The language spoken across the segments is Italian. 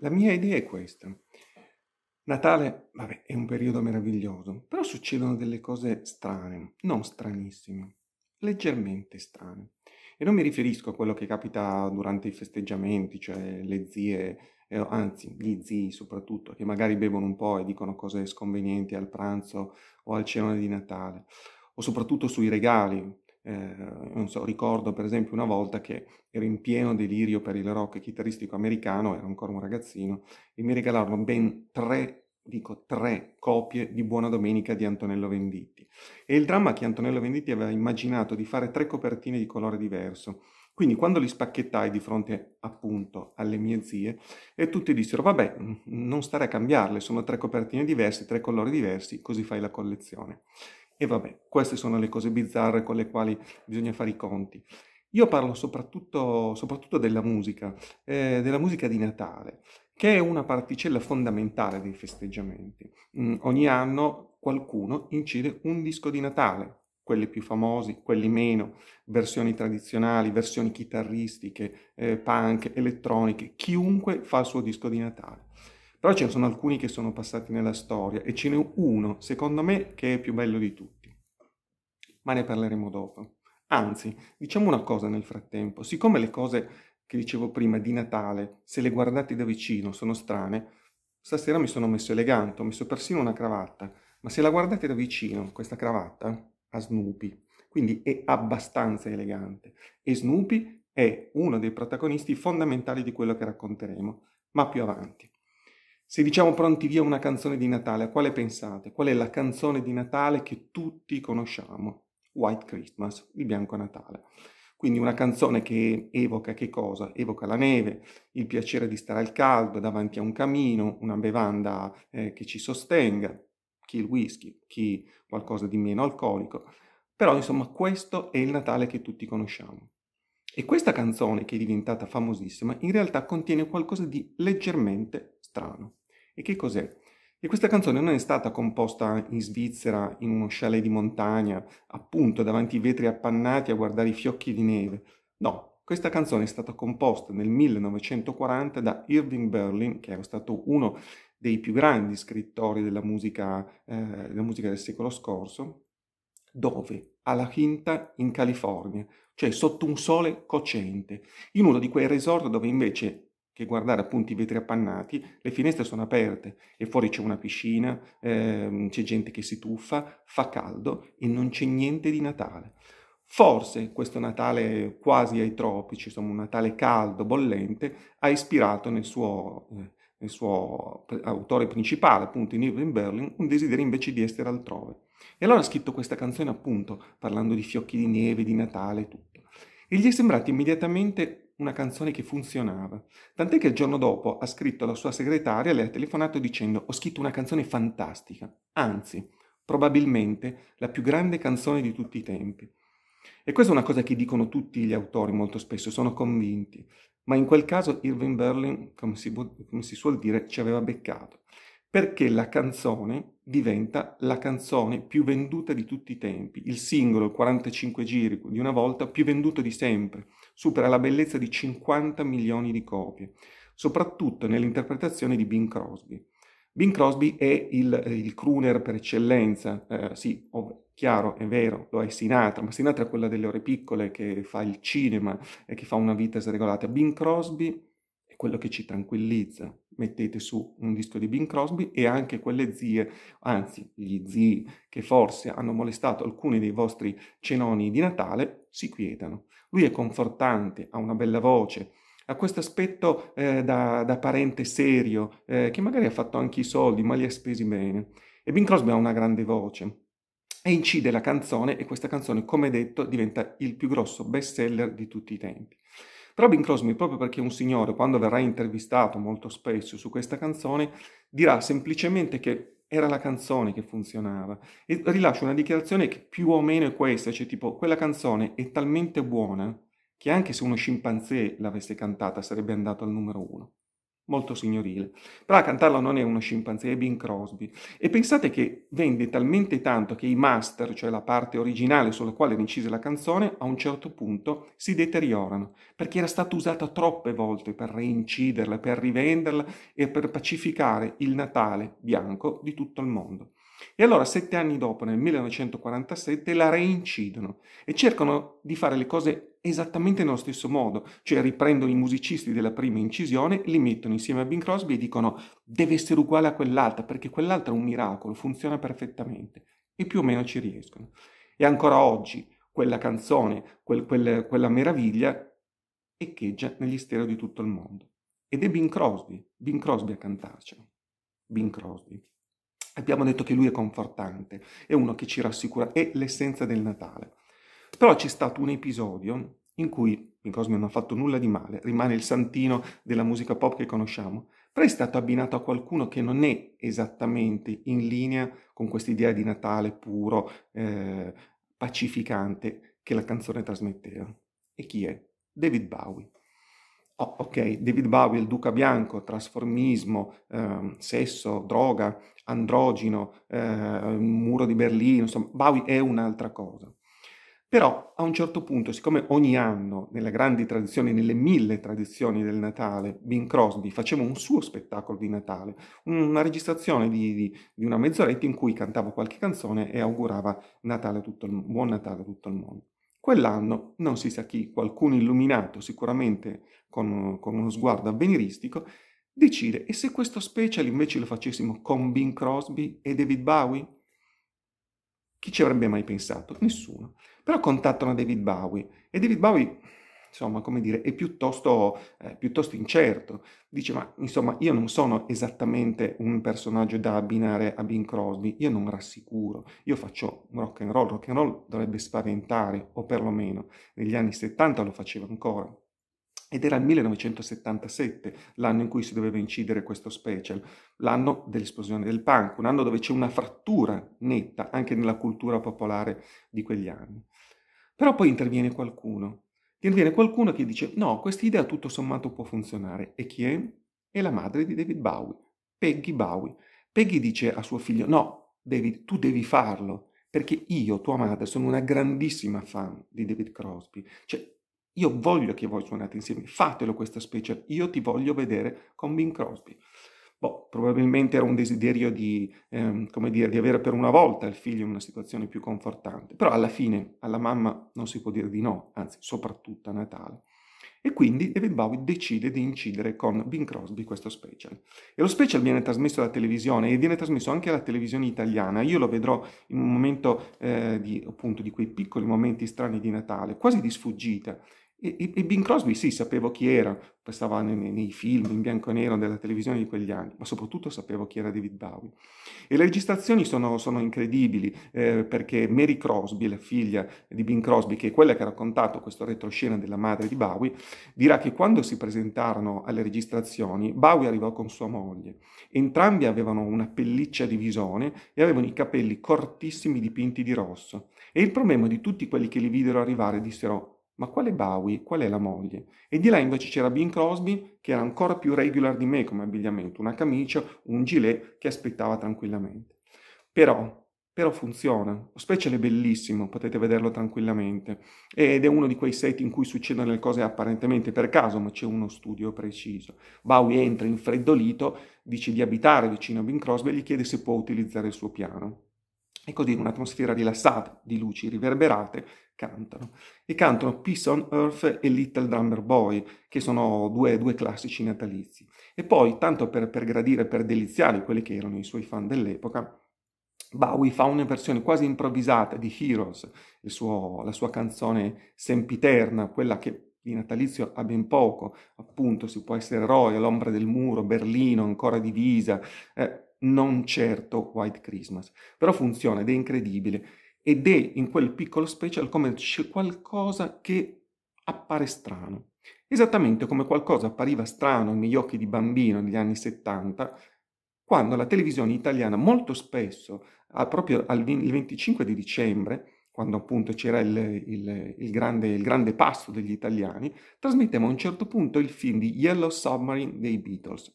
La mia idea è questa. Natale, vabbè, è un periodo meraviglioso, però succedono delle cose strane, non stranissime, leggermente strane. E non mi riferisco a quello che capita durante i festeggiamenti, cioè le zie, eh, anzi gli zii soprattutto, che magari bevono un po' e dicono cose sconvenienti al pranzo o al cenone di Natale, o soprattutto sui regali, eh, non so, ricordo per esempio una volta che ero in pieno delirio per il rock chitarristico americano, ero ancora un ragazzino, e mi regalarono ben tre dico tre copie di Buona Domenica di Antonello Venditti. E il dramma che Antonello Venditti aveva immaginato di fare tre copertine di colore diverso. Quindi quando li spacchettai di fronte appunto alle mie zie, e tutti dissero, vabbè, non stare a cambiarle, sono tre copertine diverse, tre colori diversi, così fai la collezione. E vabbè, queste sono le cose bizzarre con le quali bisogna fare i conti. Io parlo soprattutto, soprattutto della musica, eh, della musica di Natale, che è una particella fondamentale dei festeggiamenti. Mm, ogni anno qualcuno incide un disco di Natale, quelli più famosi, quelli meno, versioni tradizionali, versioni chitarristiche, eh, punk, elettroniche, chiunque fa il suo disco di Natale. Però ce ne sono alcuni che sono passati nella storia e ce n'è uno, secondo me, che è più bello di tutti. Ma ne parleremo dopo. Anzi, diciamo una cosa nel frattempo, siccome le cose che dicevo prima di Natale, se le guardate da vicino, sono strane, stasera mi sono messo elegante, ho messo persino una cravatta, ma se la guardate da vicino, questa cravatta, a Snoopy, quindi è abbastanza elegante. E Snoopy è uno dei protagonisti fondamentali di quello che racconteremo, ma più avanti. Se diciamo pronti via una canzone di Natale, a quale pensate? Qual è la canzone di Natale che tutti conosciamo? White Christmas, il bianco Natale. Quindi una canzone che evoca che cosa? Evoca la neve, il piacere di stare al caldo davanti a un camino, una bevanda eh, che ci sostenga, chi il whisky, chi qualcosa di meno alcolico. Però insomma questo è il Natale che tutti conosciamo. E questa canzone, che è diventata famosissima, in realtà contiene qualcosa di leggermente strano. E che cos'è? E questa canzone non è stata composta in Svizzera, in uno chalet di montagna, appunto davanti ai vetri appannati a guardare i fiocchi di neve. No, questa canzone è stata composta nel 1940 da Irving Berlin, che era stato uno dei più grandi scrittori della musica, eh, della musica del secolo scorso, dove? Alla Quinta in California, cioè sotto un sole cocente, in uno di quei resort dove invece che guardare appunto i vetri appannati, le finestre sono aperte e fuori c'è una piscina, ehm, c'è gente che si tuffa, fa caldo e non c'è niente di Natale. Forse questo Natale quasi ai tropici, insomma un Natale caldo, bollente, ha ispirato nel suo, eh, nel suo autore principale, appunto in Irving Berlin, un desiderio invece di essere altrove. E allora ha scritto questa canzone appunto parlando di fiocchi di neve, di Natale e tutto. E gli è sembrato immediatamente una canzone che funzionava. Tant'è che il giorno dopo ha scritto alla sua segretaria e le ha telefonato dicendo ho scritto una canzone fantastica, anzi, probabilmente la più grande canzone di tutti i tempi. E questa è una cosa che dicono tutti gli autori molto spesso, sono convinti, ma in quel caso Irving Berlin, come si, come si suol dire, ci aveva beccato perché la canzone diventa la canzone più venduta di tutti i tempi, il singolo, 45 giri di una volta, più venduto di sempre, supera la bellezza di 50 milioni di copie, soprattutto nell'interpretazione di Bing Crosby. Bing Crosby è il, eh, il crooner per eccellenza, eh, sì, ov- chiaro, è vero, lo è Sinatra, ma Sinatra è quella delle ore piccole che fa il cinema e che fa una vita sregolata. Bing Crosby quello che ci tranquillizza. Mettete su un disco di Bing Crosby e anche quelle zie, anzi gli zii che forse hanno molestato alcuni dei vostri cenoni di Natale, si quietano. Lui è confortante, ha una bella voce, ha questo aspetto eh, da, da, parente serio, eh, che magari ha fatto anche i soldi, ma li ha spesi bene. E Bing Crosby ha una grande voce e incide la canzone e questa canzone, come detto, diventa il più grosso best seller di tutti i tempi. Robin Crosby, proprio perché un signore, quando verrà intervistato molto spesso su questa canzone, dirà semplicemente che era la canzone che funzionava e rilascia una dichiarazione che più o meno è questa, cioè tipo quella canzone è talmente buona che anche se uno scimpanzé l'avesse cantata sarebbe andato al numero uno molto signorile. Però a cantarla non è uno scimpanzé, è Bing Crosby. E pensate che vende talmente tanto che i master, cioè la parte originale sulla quale era incisa la canzone, a un certo punto si deteriorano, perché era stata usata troppe volte per reinciderla, per rivenderla e per pacificare il Natale bianco di tutto il mondo. E allora sette anni dopo, nel 1947, la reincidono e cercano di fare le cose esattamente nello stesso modo, cioè riprendono i musicisti della prima incisione, li mettono insieme a Bing Crosby e dicono deve essere uguale a quell'altra perché quell'altra è un miracolo, funziona perfettamente e più o meno ci riescono. E ancora oggi quella canzone, quel, quel, quella meraviglia echeggia negli stereo di tutto il mondo. Ed è Bing Crosby, Bing Crosby a cantarcelo. Bing Crosby. Abbiamo detto che lui è confortante, è uno che ci rassicura, è l'essenza del Natale. Però c'è stato un episodio in cui i Cosmi non ha fatto nulla di male, rimane il santino della musica pop che conosciamo, però è stato abbinato a qualcuno che non è esattamente in linea con quest'idea di Natale puro, eh, pacificante che la canzone trasmetteva. E chi è? David Bowie. Oh, ok, David Bowie, il duca bianco, trasformismo, eh, sesso, droga, androgino, eh, muro di Berlino, insomma, Bowie è un'altra cosa. Però a un certo punto, siccome ogni anno, nelle grandi tradizioni, nelle mille tradizioni del Natale, Bing Crosby faceva un suo spettacolo di Natale, una registrazione di, di, di una mezz'oretta in cui cantava qualche canzone e augurava Natale il, buon Natale a tutto il mondo. Quell'anno, non si sa chi, qualcuno illuminato sicuramente con, con uno sguardo avveniristico, decide e se questo special invece lo facessimo con Bing Crosby e David Bowie? Chi ci avrebbe mai pensato? Nessuno. Però contattano David Bowie e David Bowie, insomma, come dire, è piuttosto, eh, piuttosto incerto. Dice, ma insomma, io non sono esattamente un personaggio da abbinare a Bing Crosby, io non rassicuro, io faccio rock and roll, rock and roll dovrebbe spaventare, o perlomeno negli anni 70 lo faceva ancora, ed era il 1977 l'anno in cui si doveva incidere questo special, l'anno dell'esplosione del punk, un anno dove c'è una frattura netta anche nella cultura popolare di quegli anni. Però poi interviene qualcuno, interviene qualcuno che dice no, questa idea tutto sommato può funzionare. E chi è? È la madre di David Bowie, Peggy Bowie. Peggy dice a suo figlio no, David, tu devi farlo, perché io, tua madre, sono una grandissima fan di David Crosby. Cioè, io voglio che voi suonate insieme, fatelo questa special, io ti voglio vedere con Bing Crosby. Boh, probabilmente era un desiderio di, ehm, dire, di avere per una volta il figlio in una situazione più confortante, però alla fine alla mamma non si può dire di no, anzi soprattutto a Natale. E quindi David Bowie decide di incidere con Bing Crosby questo special. E lo special viene trasmesso alla televisione e viene trasmesso anche alla televisione italiana. Io lo vedrò in un momento eh, di, appunto, di quei piccoli momenti strani di Natale, quasi di sfuggita. E, e, e Bing Crosby sì, sapevo chi era, stava nei, nei, film in bianco e nero della televisione di quegli anni, ma soprattutto sapevo chi era David Bowie. E le registrazioni sono, sono incredibili eh, perché Mary Crosby, la figlia di Bing Crosby, che è quella che ha raccontato questo retroscena della madre di Bowie, dirà che quando si presentarono alle registrazioni Bowie arrivò con sua moglie. Entrambi avevano una pelliccia di visone e avevano i capelli cortissimi dipinti di rosso. E il problema di tutti quelli che li videro arrivare dissero ma quale Bowie? Qual è la moglie? E di là invece c'era Bing Crosby, che era ancora più regular di me come abbigliamento, una camicia, un gilet che aspettava tranquillamente. Però, però funziona. Lo special è bellissimo, potete vederlo tranquillamente. Ed è uno di quei set in cui succedono le cose apparentemente per caso, ma c'è uno studio preciso. Bowie entra infreddolito, dice di abitare vicino a Bing Crosby e gli chiede se può utilizzare il suo piano e così in un'atmosfera rilassata di luci riverberate cantano. E cantano Peace on Earth e Little Drummer Boy, che sono due, due classici natalizi. E poi, tanto per, per gradire, per deliziare quelli che erano i suoi fan dell'epoca, Bowie fa una versione quasi improvvisata di Heroes, suo, la sua canzone sempiterna, quella che di natalizio ha ben poco, appunto si può essere eroi all'ombra del muro, Berlino ancora divisa, eh, non certo White Christmas, però funziona ed è incredibile ed è in quel piccolo special come c'è qualcosa che appare strano, esattamente come qualcosa appariva strano ai occhi di bambino negli anni 70, quando la televisione italiana molto spesso, proprio il 25 di dicembre, quando appunto c'era il, il, il, grande, il, grande, passo degli italiani, trasmetteva a un certo punto il film di Yellow Submarine dei Beatles.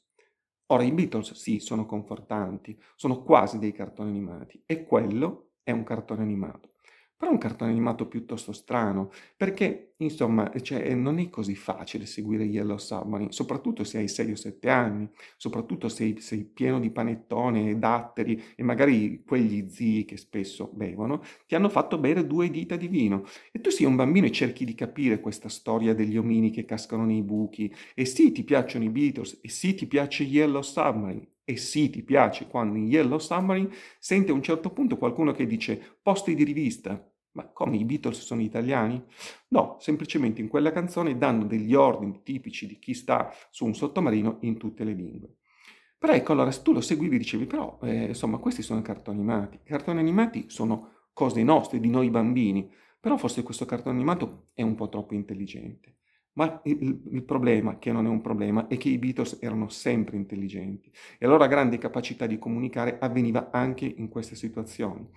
Ora, i Beatles sì, sono confortanti, sono quasi dei cartoni animati e quello è un cartone animato. Però è un cartone animato piuttosto strano, perché Insomma, eh, cioè, eh, non è così facile seguire Yellow Submarine, soprattutto se hai 6 o 7 anni, soprattutto se sei pieno di panettone e datteri e magari quegli zii che spesso bevono ti hanno fatto bere due dita di vino. E tu sei un bambino e cerchi di capire questa storia degli omini che cascano nei buchi. E sì, ti piacciono i Beatles, e sì, ti piace Yellow Submarine, e sì, ti piace quando in Yellow Submarine sente a un certo punto qualcuno che dice posti di rivista, ma come i Beatles sono italiani? No, semplicemente in quella canzone danno degli ordini tipici di chi sta su un sottomarino in tutte le lingue. Però ecco, allora se tu lo seguivi dicevi, però eh, insomma questi sono cartoni animati. I cartoni animati sono cose nostre, di noi bambini, però forse questo cartone animato è un po' troppo intelligente. Ma il, il, problema, che non è un problema, è che i Beatles erano sempre intelligenti e la loro grande capacità di comunicare avveniva anche in queste situazioni.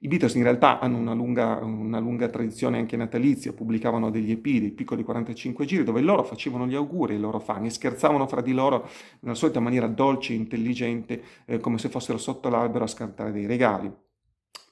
I Beatles in realtà hanno una lunga, una lunga tradizione anche natalizia, pubblicavano degli EP, dei piccoli 45 giri, dove loro facevano gli auguri ai loro fan e scherzavano fra di loro nella solita maniera dolce, e intelligente, eh, come se fossero sotto l'albero a scartare dei regali.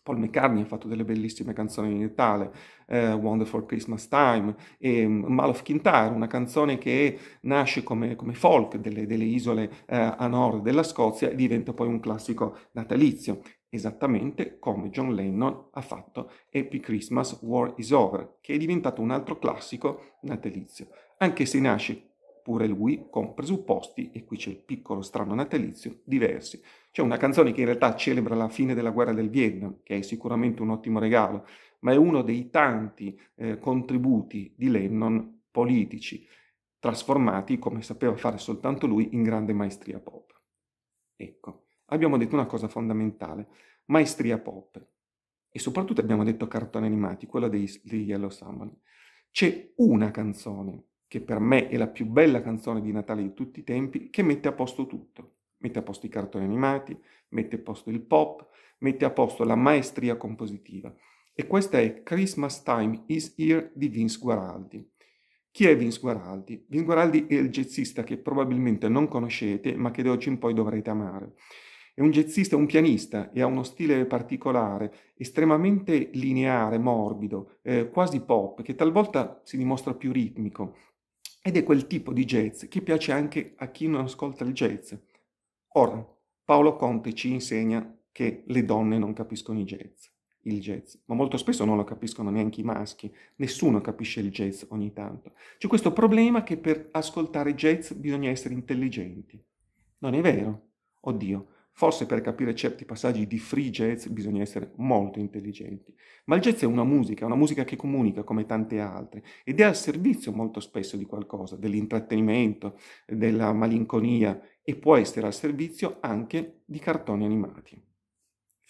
Paul McCartney ha fatto delle bellissime canzoni di Natale, eh, Wonderful Christmas Time, e mm, Mal of Kintyre, una canzone che nasce come, come folk delle, delle isole eh, a nord della Scozia e diventa poi un classico natalizio esattamente come John Lennon ha fatto Happy Christmas, War is Over, che è diventato un altro classico natalizio, anche se nasce pure lui con presupposti, e qui c'è il piccolo strano natalizio, diversi. C'è una canzone che in realtà celebra la fine della guerra del Vietnam, che è sicuramente un ottimo regalo, ma è uno dei tanti eh, contributi di Lennon politici, trasformati, come sapeva fare soltanto lui, in grande maestria pop. Ecco abbiamo detto una cosa fondamentale, maestria pop. E soprattutto abbiamo detto cartoni animati, quella dei, dei Yellow Summer. C'è una canzone, che per me è la più bella canzone di Natale di tutti i tempi, che mette a posto tutto. Mette a posto i cartoni animati, mette a posto il pop, mette a posto la maestria compositiva. E questa è Christmas Time is Here di Vince Guaraldi. Chi è Vince Guaraldi? Vince Guaraldi è il jazzista che probabilmente non conoscete, ma che da oggi in poi dovrete amare. È un jazzista, un pianista e ha uno stile particolare, estremamente lineare, morbido, eh, quasi pop, che talvolta si dimostra più ritmico. Ed è quel tipo di jazz che piace anche a chi non ascolta il jazz. Ora, Paolo Conte ci insegna che le donne non capiscono i jazz, il jazz, ma molto spesso non lo capiscono neanche i maschi, nessuno capisce il jazz ogni tanto. C'è questo problema che per ascoltare jazz bisogna essere intelligenti. Non è vero? Oddio, Forse per capire certi passaggi di free jazz bisogna essere molto intelligenti. Ma il jazz è una musica, una musica che comunica come tante altre ed è al servizio molto spesso di qualcosa, dell'intrattenimento, della malinconia e può essere al servizio anche di cartoni animati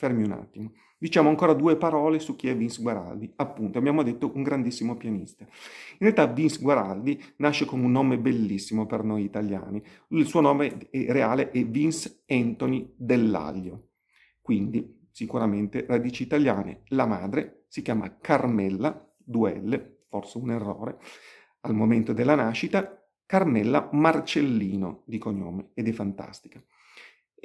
fermi un attimo. Diciamo ancora due parole su chi è Vince Guaraldi. Appunto, abbiamo detto un grandissimo pianista. In realtà Vince Guaraldi nasce come un nome bellissimo per noi italiani. Il suo nome è reale è Vince Anthony Dell'Aglio. Quindi, sicuramente radici italiane. La madre si chiama Carmella Duelle, forse un errore, al momento della nascita, Carmella Marcellino di cognome ed è fantastica.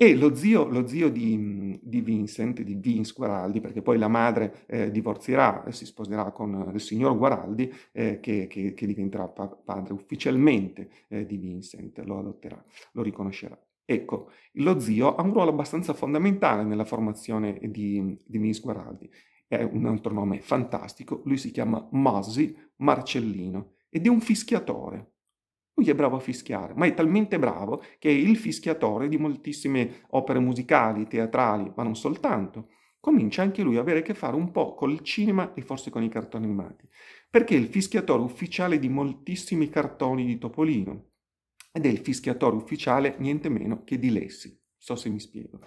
E lo zio, lo zio di, di, Vincent, di Vince Guaraldi, perché poi la madre eh, divorzierà, si sposerà con eh, il signor Guaraldi, eh, che, che, che, diventerà pa- padre ufficialmente eh, di Vincent, lo adotterà, lo riconoscerà. Ecco, lo zio ha un ruolo abbastanza fondamentale nella formazione di, di Vince Guaraldi. È un altro nome fantastico, lui si chiama Masi Marcellino ed è un fischiatore. Lui è bravo a fischiare, ma è talmente bravo che è il fischiatore di moltissime opere musicali, teatrali, ma non soltanto. Comincia anche lui a avere a che fare un po' col cinema e forse con i cartoni animati, perché è il fischiatore ufficiale di moltissimi cartoni di Topolino ed è il fischiatore ufficiale niente meno che di Lessi. So se mi spiego.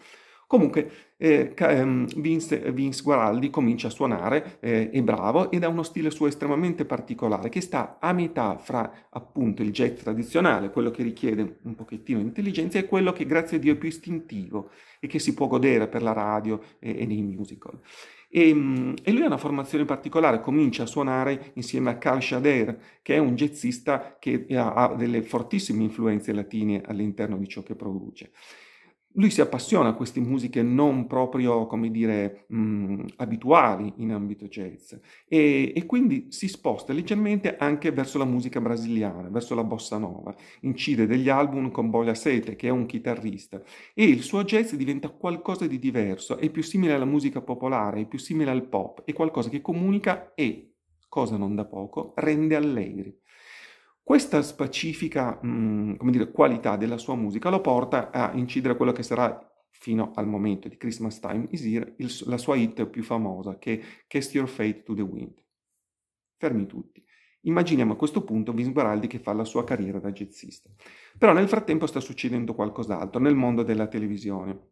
Comunque eh, ehm, Vince, Vince, Guaraldi comincia a suonare, eh, è bravo ed ha uno stile suo estremamente particolare che sta a metà fra appunto il jazz tradizionale, quello che richiede un pochettino di intelligenza e quello che grazie a Dio è più istintivo e che si può godere per la radio e, e nei musical. E, ehm, e, lui ha una formazione particolare, comincia a suonare insieme a Carl Shader, che è un jazzista che ha, ha delle fortissime influenze latine all'interno di ciò che produce lui si appassiona a queste musiche non proprio, come dire, mh, mm, abituali in ambito jazz e, e, quindi si sposta leggermente anche verso la musica brasiliana, verso la bossa nova. Incide degli album con Boia Sete, che è un chitarrista, e il suo jazz diventa qualcosa di diverso, è più simile alla musica popolare, è più simile al pop, è qualcosa che comunica e, cosa non da poco, rende allegri. Questa specifica mh, mm, dire, qualità della sua musica lo porta a incidere quello che sarà fino al momento di Christmas Time Is Here il, la sua hit più famosa che è Cast Your Fate to the Wind. Fermi tutti. Immaginiamo a questo punto Vince Baraldi che fa la sua carriera da jazzista. Però nel frattempo sta succedendo qualcos'altro nel mondo della televisione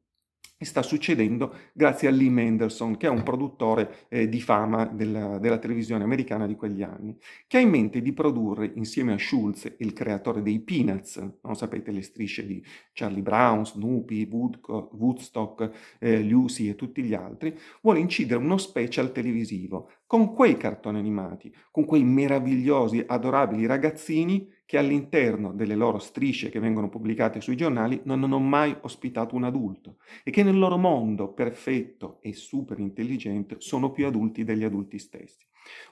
sta succedendo grazie a Lee Mendelson, che è un produttore eh, di fama della, della, televisione americana di quegli anni, che ha in mente di produrre insieme a Schulz, il creatore dei Peanuts, non sapete le strisce di Charlie Brown, Snoopy, Woodco- Woodstock, eh, Lucy e tutti gli altri, vuole incidere uno special televisivo con quei cartoni animati, con quei meravigliosi, adorabili ragazzini che all'interno delle loro strisce che vengono pubblicate sui giornali non hanno mai ospitato un adulto e che nel loro mondo perfetto e super intelligente sono più adulti degli adulti stessi.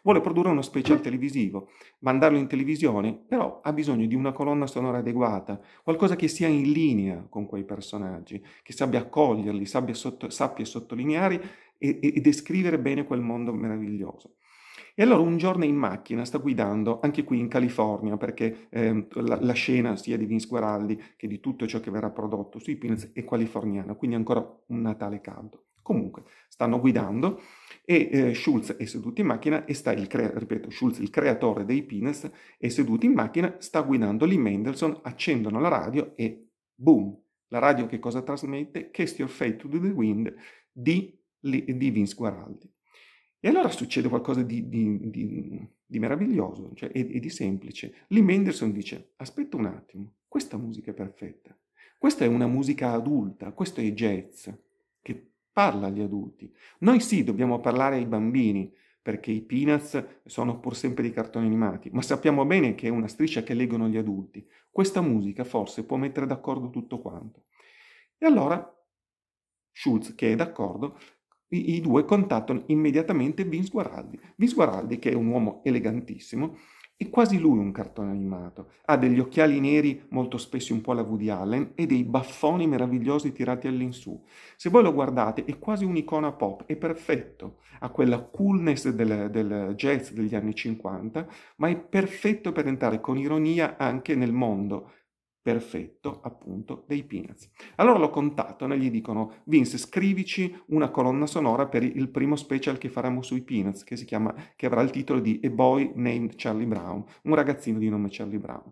Vuole produrre uno special televisivo, mandarlo in televisione, però ha bisogno di una colonna sonora adeguata, qualcosa che sia in linea con quei personaggi, che sappia accoglierli, sappia, sotto, sappia sottolineare e, e, e descrivere bene quel mondo meraviglioso. E allora un giorno in macchina sta guidando, anche qui in California, perché eh, la, la, scena sia di Vince Guaraldi che di tutto ciò che verrà prodotto sui Pins è californiana, quindi ancora un Natale caldo. Comunque, stanno guidando e eh, Schulz è seduto in macchina e sta il, crea- ripeto, Schulz, il creatore dei Pines, è seduto in macchina, sta guidando lì Mendelssohn, accendono la radio e boom! La radio che cosa trasmette? Cast Your Fate to the Wind di, di Vince Guaraldi. E allora succede qualcosa di, di, di, di meraviglioso cioè, e, e, di semplice. Lì Mendelssohn dice, aspetta un attimo, questa musica è perfetta, questa è una musica adulta, questo è jazz, che parla agli adulti. Noi sì, dobbiamo parlare ai bambini, perché i peanuts sono pur sempre dei cartoni animati, ma sappiamo bene che è una striscia che leggono gli adulti. Questa musica forse può mettere d'accordo tutto quanto. E allora Schulz, che è d'accordo, i, i due contattano immediatamente Vince Guaraldi. Vince Guaraldi, che è un uomo elegantissimo, è quasi lui un cartone animato. Ha degli occhiali neri molto spessi un po' alla Woody Allen e dei baffoni meravigliosi tirati all'insù. Se voi lo guardate è quasi un'icona pop, è perfetto. Ha quella coolness del, del jazz degli anni 50, ma è perfetto per entrare con ironia anche nel mondo perfetto appunto dei Peanuts. Allora lo contattano e gli dicono Vince scrivici una colonna sonora per il primo special che faremo sui Peanuts che, chiama, che avrà il titolo di A Boy Named Charlie Brown, un ragazzino di nome Charlie Brown.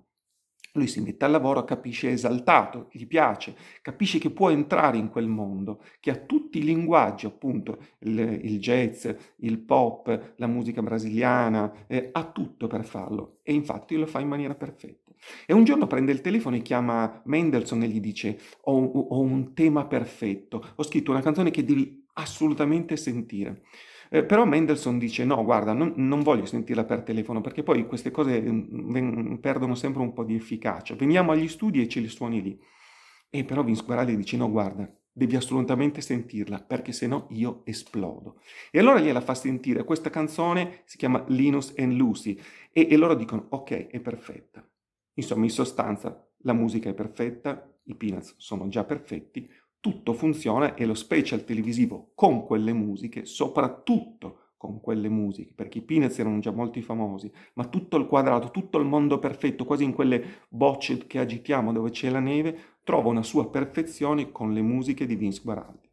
Lui si mette al lavoro, capisce, è esaltato, gli piace, capisce che può entrare in quel mondo, che ha tutti i linguaggi, appunto, il, il jazz, il pop, la musica brasiliana, eh, ha tutto per farlo e infatti lo fa in maniera perfetta. E un giorno prende il telefono e chiama Mendelssohn e gli dice ho, ho un tema perfetto, ho scritto una canzone che devi assolutamente sentire. Eh, però Mendelssohn dice no, guarda, non, non, voglio sentirla per telefono perché poi queste cose mm, ven- perdono sempre un po' di efficacia. Veniamo agli studi e ce li suoni lì. E però Vince Guaraldi dice no, guarda, devi assolutamente sentirla perché sennò io esplodo. E allora gliela fa sentire, questa canzone si chiama Linus and Lucy e, e loro dicono ok, è perfetta. Insomma, in sostanza, la musica è perfetta, i Peanuts sono già perfetti, tutto funziona e lo special televisivo con quelle musiche, soprattutto con quelle musiche, perché i Peanuts erano già molti famosi, ma tutto il quadrato, tutto il mondo perfetto, quasi in quelle bocce che agitiamo dove c'è la neve, trova una sua perfezione con le musiche di Vince Guaraldi.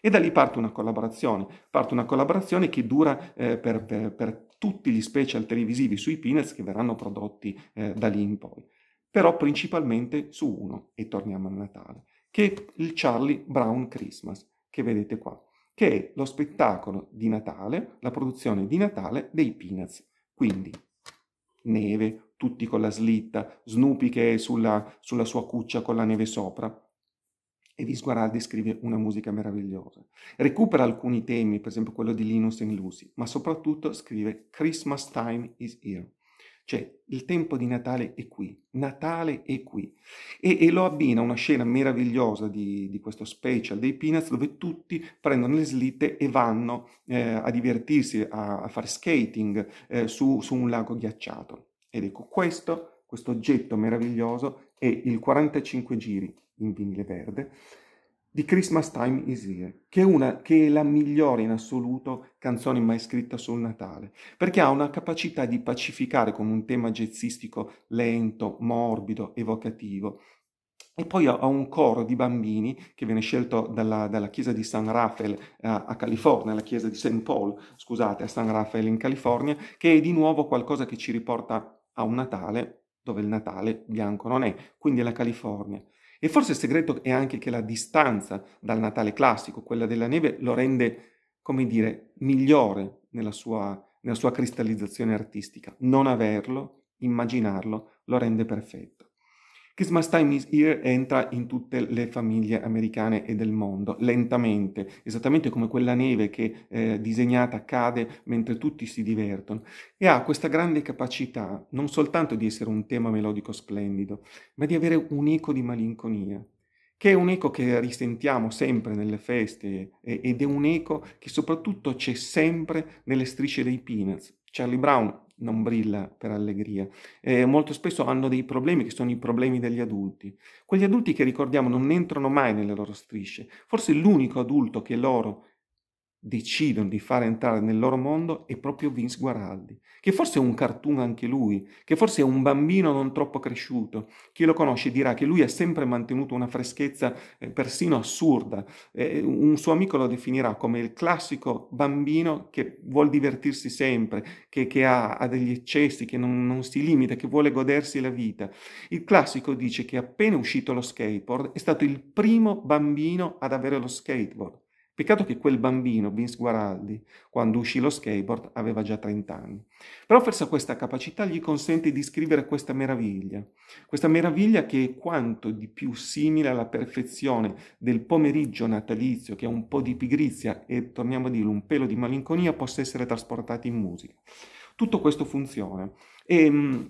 E da lì parte una collaborazione, parte una collaborazione che dura eh, per, per, per tutti gli special televisivi sui Peanuts che verranno prodotti eh, da lì in poi, però principalmente su uno, e torniamo a Natale, che è il Charlie Brown Christmas, che vedete qua, che è lo spettacolo di Natale, la produzione di Natale dei Peanuts. Quindi neve, tutti con la slitta, Snoopy che è sulla, sulla sua cuccia con la neve sopra, e Vince scrive una musica meravigliosa. Recupera alcuni temi, per esempio quello di Linus and Lucy, ma soprattutto scrive Christmas time is here. Cioè, il tempo di Natale è qui, Natale è qui. E, e lo abbina a una scena meravigliosa di, di, questo special dei Peanuts dove tutti prendono le slitte e vanno eh, a divertirsi, a, a fare skating eh, su, su un lago ghiacciato. Ed ecco, questo, questo oggetto meraviglioso è il 45 giri in vinile verde, di Christmas Time Is Here, che è, una, che è la migliore in assoluto canzone mai scritta sul Natale, perché ha una capacità di pacificare con un tema jazzistico lento, morbido, evocativo. E poi ha un coro di bambini che viene scelto dalla, dalla chiesa di San Rafael a, eh, a California, la chiesa di St. Paul, scusate, a San Rafael in California, che è di nuovo qualcosa che ci riporta a un Natale, dove il Natale bianco non è, quindi è la California. E forse il segreto è anche che la distanza dal Natale classico, quella della neve, lo rende, come dire, migliore nella sua, nella sua cristallizzazione artistica. Non averlo, immaginarlo, lo rende perfetto. Christmas Time is Here entra in tutte le famiglie americane e del mondo, lentamente, esattamente come quella neve che eh, disegnata cade mentre tutti si divertono, e ha questa grande capacità non soltanto di essere un tema melodico splendido, ma di avere un eco di malinconia, che è un eco che risentiamo sempre nelle feste ed è un eco che soprattutto c'è sempre nelle strisce dei Peanuts. Charlie Brown non brilla per allegria. Eh, molto spesso hanno dei problemi che sono i problemi degli adulti. Quegli adulti che ricordiamo non entrano mai nelle loro strisce. Forse l'unico adulto che loro decidono di far entrare nel loro mondo è proprio Vince Guaraldi, che forse è un cartoon anche lui, che forse è un bambino non troppo cresciuto. Chi lo conosce dirà che lui ha sempre mantenuto una freschezza eh, persino assurda. Eh, un suo amico lo definirà come il classico bambino che vuole divertirsi sempre, che, che ha, ha, degli eccessi, che non, non si limita, che vuole godersi la vita. Il classico dice che appena uscito lo skateboard è stato il primo bambino ad avere lo skateboard Peccato che quel bambino, Vince Guaraldi, quando uscì lo skateboard, aveva già 30 anni. Però forse questa capacità gli consente di scrivere questa meraviglia, questa meraviglia che è quanto di più simile alla perfezione del pomeriggio natalizio che ha un po' di pigrizia e, torniamo a dire, un pelo di malinconia possa essere trasportato in musica. Tutto questo funziona. E, ehm,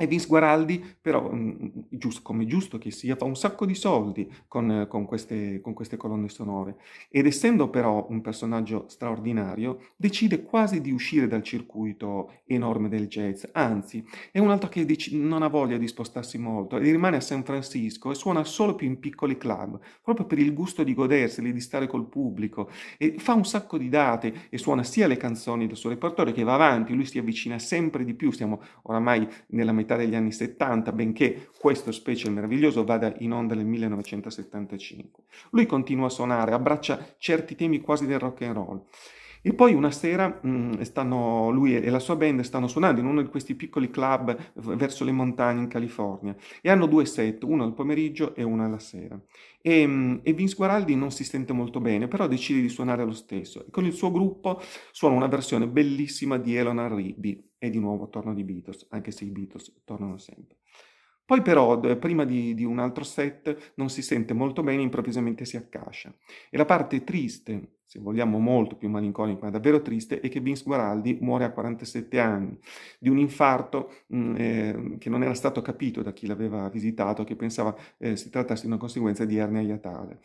e Vince Guaraldi, però, mm, mm, giusto, come giusto che sia, fa un sacco di soldi con, con, queste, con, queste, colonne sonore. Ed essendo però un personaggio straordinario, decide quasi di uscire dal circuito enorme del jazz. Anzi, è un altro che dec- non ha voglia di spostarsi molto e rimane a San Francisco e suona solo più in piccoli club, proprio per il gusto di goderseli, di stare col pubblico. E fa un sacco di date e suona sia le canzoni del suo repertorio che va avanti, lui si avvicina sempre di più, siamo oramai nella metà metà degli anni 70, benché questo special meraviglioso vada in onda nel 1975. Lui continua a suonare, abbraccia certi temi quasi del rock and roll e poi una sera mh, mm, stanno, lui e la sua band stanno suonando in uno di questi piccoli club verso le montagne in California e hanno due set, uno al pomeriggio e uno alla sera. E, mh, mm, e Vince Guaraldi non si sente molto bene, però decide di suonare lo stesso. E con il suo gruppo suona una versione bellissima di Elon Rigby. E di nuovo torno di Beatles, anche se i Beatles tornano sempre. Poi però, prima di, di, un altro set, non si sente molto bene, improvvisamente si accascia. E la parte triste, se vogliamo molto più malinconica, ma davvero triste, è che Vince Guaraldi muore a 47 anni, di un infarto mh, mm, eh, che non era stato capito da chi l'aveva visitato, che pensava eh, si trattasse di una conseguenza di ernia iatale.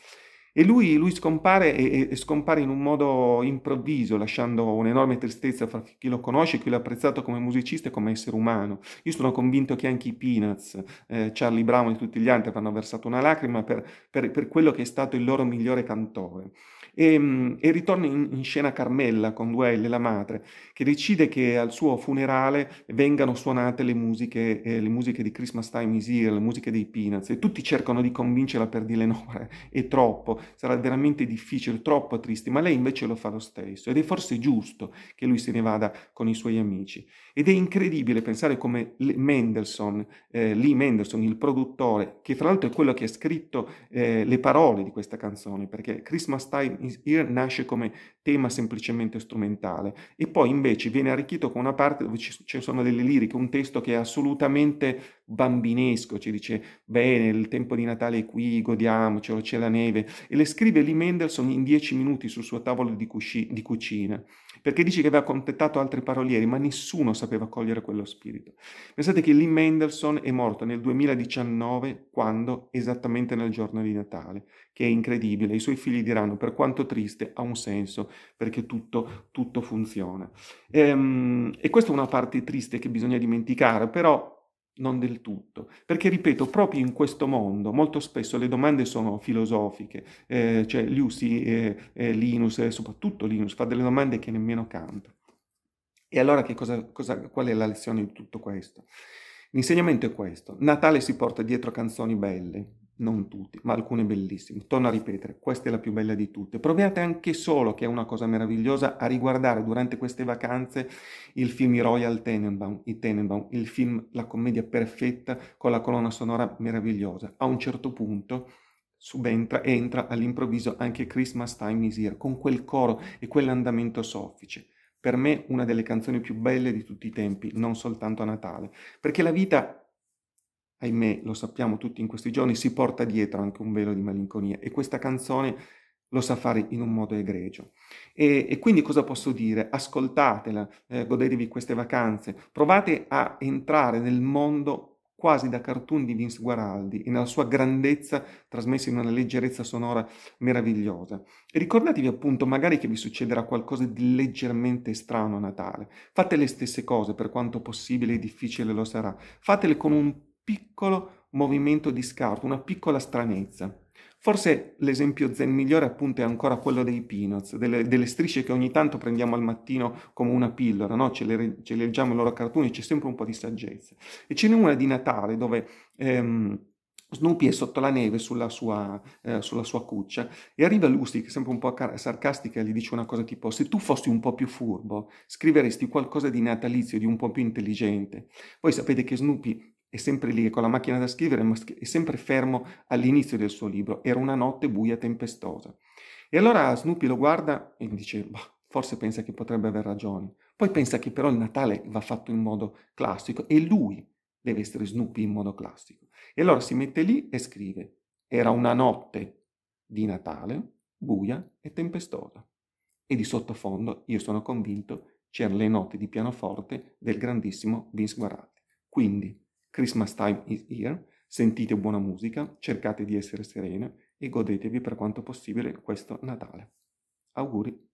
E lui, lui scompare e, e, scompare in un modo improvviso, lasciando un'enorme tristezza fra chi lo conosce, chi l'ha apprezzato come musicista e come essere umano. Io sono convinto che anche i Peanuts, eh, Charlie Brown e tutti gli altri hanno versato una lacrima per, per, per, quello che è stato il loro migliore cantore. E, ehm, e ritorna in, in, scena Carmella con Duelle, la madre, che decide che al suo funerale vengano suonate le musiche, eh, le musiche di Christmas Time is Here, le musiche dei Peanuts, e tutti cercano di convincerla per dirle no, è troppo sarà veramente difficile, troppo triste, ma lei invece lo fa lo stesso ed è forse giusto che lui se ne vada con i suoi amici. Ed è incredibile pensare come Mendelssohn, eh, Lee Mendelssohn, il produttore, che fra l'altro è quello che ha scritto eh, le parole di questa canzone, perché Christmas Time is Here nasce come tema semplicemente strumentale e poi invece viene arricchito con una parte dove ci, ci sono delle liriche, un testo che è assolutamente bambinesco, ci dice bene, il tempo di Natale è qui, godiamocelo, c'è la neve, e le scrive Lee Mendelssohn in dieci minuti sul suo tavolo di, cusci- di cucina, perché dice che aveva contattato altri parolieri, ma nessuno sapeva cogliere quello spirito. Pensate che Lee Mendelssohn è morto nel 2019, quando? Esattamente nel giorno di Natale, che è incredibile, i suoi figli diranno per quanto triste ha un senso, perché tutto, tutto funziona. Ehm, e questa è una parte triste che bisogna dimenticare, però non del tutto, perché ripeto, proprio in questo mondo molto spesso le domande sono filosofiche, eh, cioè Lucy, eh, eh, Linus, e eh, soprattutto Linus, fa delle domande che nemmeno canta. E allora cosa, cosa, qual è la lezione di tutto questo? L'insegnamento è questo, Natale si porta dietro canzoni belle, non tutti, ma alcune bellissime. Torno a ripetere, questa è la più bella di tutte. Proviate anche solo, che è una cosa meravigliosa, a riguardare durante queste vacanze il film Royal Tenenbaum, i Tenenbaum, il film, la commedia perfetta con la colonna sonora meravigliosa. A un certo punto subentra, entra all'improvviso anche Christmas Time is Here, con quel coro e quell'andamento soffice. Per me una delle canzoni più belle di tutti i tempi, non soltanto a Natale, perché la vita ahimè lo sappiamo tutti in questi giorni, si porta dietro anche un velo di malinconia e questa canzone lo sa fare in un modo egregio. E, e quindi cosa posso dire? Ascoltatela, eh, godetevi queste vacanze, provate a entrare nel mondo quasi da cartoon di Vince Guaraldi e nella sua grandezza trasmessa in una leggerezza sonora meravigliosa. E ricordatevi appunto magari che vi succederà qualcosa di leggermente strano a Natale. Fate le stesse cose per quanto possibile e difficile lo sarà. Fatele con un piccolo movimento di scarto, una piccola stranezza. Forse l'esempio zen migliore appunto è ancora quello dei peanuts, delle, delle strisce che ogni tanto prendiamo al mattino come una pillola, no? ce, le, ce le leggiamo i loro cartoni, e c'è sempre un po' di saggezza. E ce n'è una di Natale dove... Ehm, Snoopy è sotto la neve sulla sua, eh, sulla sua, cuccia e arriva Lucy, che è sempre un po' car- sarcastica, e gli dice una cosa tipo: Se tu fossi un po' più furbo, scriveresti qualcosa di natalizio, di un po' più intelligente. Voi sapete che Snoopy è sempre lì, con la macchina da scrivere, ma è sempre fermo all'inizio del suo libro. Era una notte buia tempestosa. E allora Snoopy lo guarda e dice, bah, forse pensa che potrebbe aver ragione. Poi pensa che però il Natale va fatto in modo classico e lui deve essere Snoopy in modo classico. E allora si mette lì e scrive, era una notte di Natale, buia e tempestosa. E di sottofondo, io sono convinto, c'erano le note di pianoforte del grandissimo Vince Guaraldi. Quindi, Christmas time is here, sentite buona musica, cercate di essere serene e godetevi per quanto possibile questo Natale. Auguri!